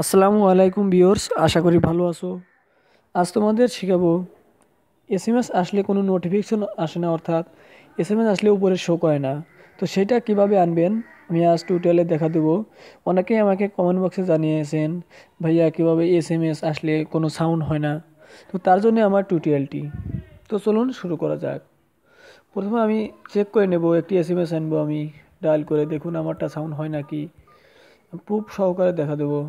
আসসালামু আলাইকুম বিয়র্স আশা করি ভালো আছো আজ তোমাদের শেখাবো এস এম এস আসলে কোনো নোটিফিকেশন আসে না অর্থাৎ এস এম এস আসলে উপরে শো করে না তো সেটা কিভাবে আনবেন আমি আজ টিউটোরিয়ালে দেখা দেবো অনেকেই আমাকে কমেন্ট বক্সে জানিয়েছেন ভাইয়া কীভাবে এস এম এস আসলে কোনো সাউন্ড হয় না তো তার জন্য আমার টিউটোরিয়ালটি তো চলুন শুরু করা যাক প্রথমে আমি চেক করে নেব একটি এস এম এস আনবো আমি ডায়াল করে দেখুন আমারটা সাউন্ড হয় নাকি খুব সহকারে দেখা দেবো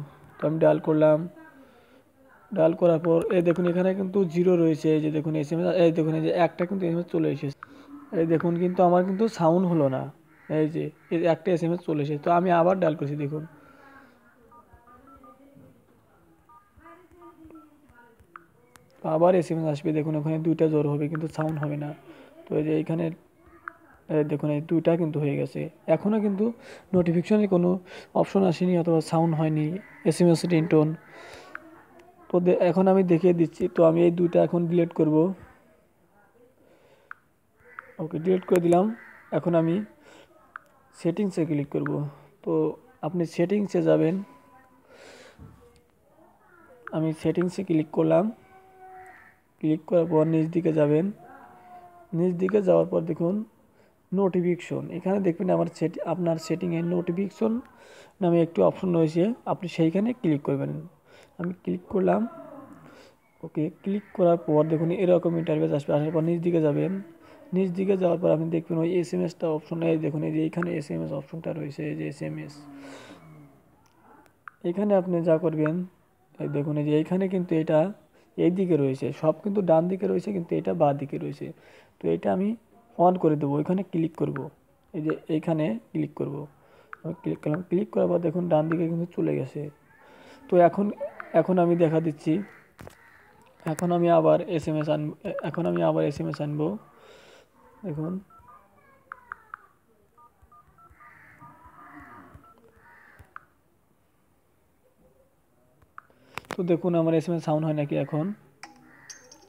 আমি ডাল করলাম ডাল করার পর এই দেখুন এখানে কিন্তু জিরো রয়েছে এই যে দেখুন এস এম এস এই দেখুন এই যে একটা কিন্তু এস এম এস চলে এসেছে এই দেখুন কিন্তু আমার কিন্তু সাউন্ড হলো না এই যে একটা এস এম এস চলে এসেছে তো আমি আবার ডাল করছি দেখুন আবার এস আসবে দেখুন ওখানে দুইটা জোর হবে কিন্তু সাউন্ড হবে না তো এই যে এইখানে দেখুন এই দুইটা কিন্তু হয়ে গেছে এখনও কিন্তু নোটিফিকেশনের কোনো অপশন আসেনি অথবা সাউন্ড হয়নি এস এম এস রিংটোন তো এখন আমি দেখিয়ে দিচ্ছি তো আমি এই দুইটা এখন ডিলিট করব ওকে ডিলিট করে দিলাম এখন আমি সেটিংসে ক্লিক করব তো আপনি সেটিংসে যাবেন আমি সেটিংসে ক্লিক করলাম ক্লিক করার পর নিচ দিকে যাবেন নিচ দিকে যাওয়ার পর দেখুন নোটিফিকেশন এখানে দেখবেন আমার সেট আপনার সেটিংয়ে নোটিফিকেশন নামে একটি অপশন রয়েছে আপনি সেইখানে ক্লিক করবেন আমি ক্লিক করলাম ওকে ক্লিক করার পর দেখুন এরকম ইন্টারভেস আসবে আসার পর নিচ দিকে যাবেন নিচ দিকে যাওয়ার পর আপনি দেখবেন ওই এস এম এসটা অপশনে দেখুন এই যে এখানে এস এম এস অপশনটা রয়েছে এই যে এস এম এস এখানে আপনি যা করবেন দেখুন এই যে এইখানে কিন্তু এটা এই দিকে রয়েছে সব কিন্তু ডান দিকে রয়েছে কিন্তু এটা বা দিকে রয়েছে তো এটা আমি অন করে দেবো এখানে ক্লিক করব এই যে এইখানে ক্লিক করব ক্লিক করলাম ক্লিক করার পর দেখুন ডান দিকে কিন্তু চলে গেছে তো এখন এখন আমি দেখা দিচ্ছি এখন আমি আবার এস এম এস আন এখন আমি আবার এস এম এস আনবো দেখুন তো দেখুন আমার এস এম এস সাউন্ড হয় নাকি এখন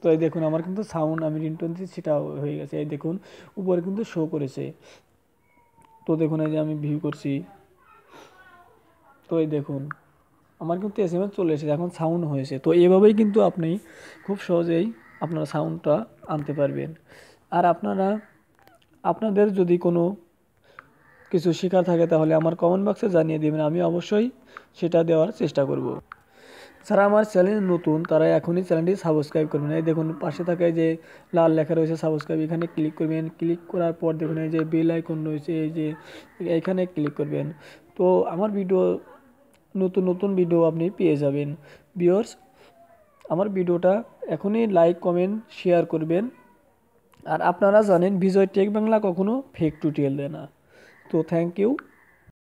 তো এই দেখুন আমার কিন্তু সাউন্ড আমি রিংটোন দিচ্ছি সেটা হয়ে গেছে এই দেখুন উপরে কিন্তু শো করেছে তো দেখুন এই যে আমি ভিউ করছি তো এই দেখুন আমার কিন্তু এস চলে এসেছে এখন সাউন্ড হয়েছে তো এভাবেই কিন্তু আপনি খুব সহজেই আপনারা সাউন্ডটা আনতে পারবেন আর আপনারা আপনাদের যদি কোনো কিছু শেখা থাকে তাহলে আমার কমেন্ট বক্সে জানিয়ে দেবেন আমি অবশ্যই সেটা দেওয়ার চেষ্টা করব যারা আমার চ্যানেল নতুন তারা এখনই চ্যানেলটি সাবস্ক্রাইব করবেন এই দেখুন পাশে থাকে যে লাল লেখা রয়েছে সাবস্ক্রাইব এখানে ক্লিক করবেন ক্লিক করার পর দেখুন এই যে বেল আইকন রয়েছে এই যে এখানে ক্লিক করবেন তো আমার ভিডিও নতুন নতুন ভিডিও আপনি পেয়ে যাবেন ভিওর্স আমার ভিডিওটা এখনই লাইক কমেন্ট শেয়ার করবেন আর আপনারা জানেন বিজয় টেক বাংলা কখনো ফেক টুটিয়েল দেয় না তো থ্যাংক ইউ